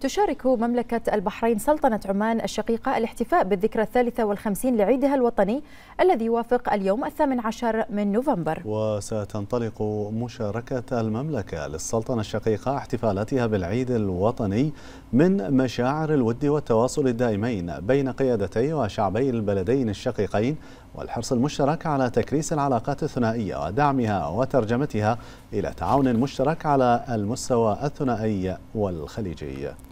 تشارك مملكة البحرين سلطنة عمان الشقيقة الاحتفاء بالذكرى الثالثة والخمسين لعيدها الوطني الذي يوافق اليوم الثامن عشر من نوفمبر وستنطلق مشاركة المملكة للسلطنة الشقيقة احتفالاتها بالعيد الوطني من مشاعر الود والتواصل الدائمين بين قيادتي وشعبي البلدين الشقيقين والحرص المشترك على تكريس العلاقات الثنائية ودعمها وترجمتها إلى تعاون مشترك على المستوى الثنائي والخليجي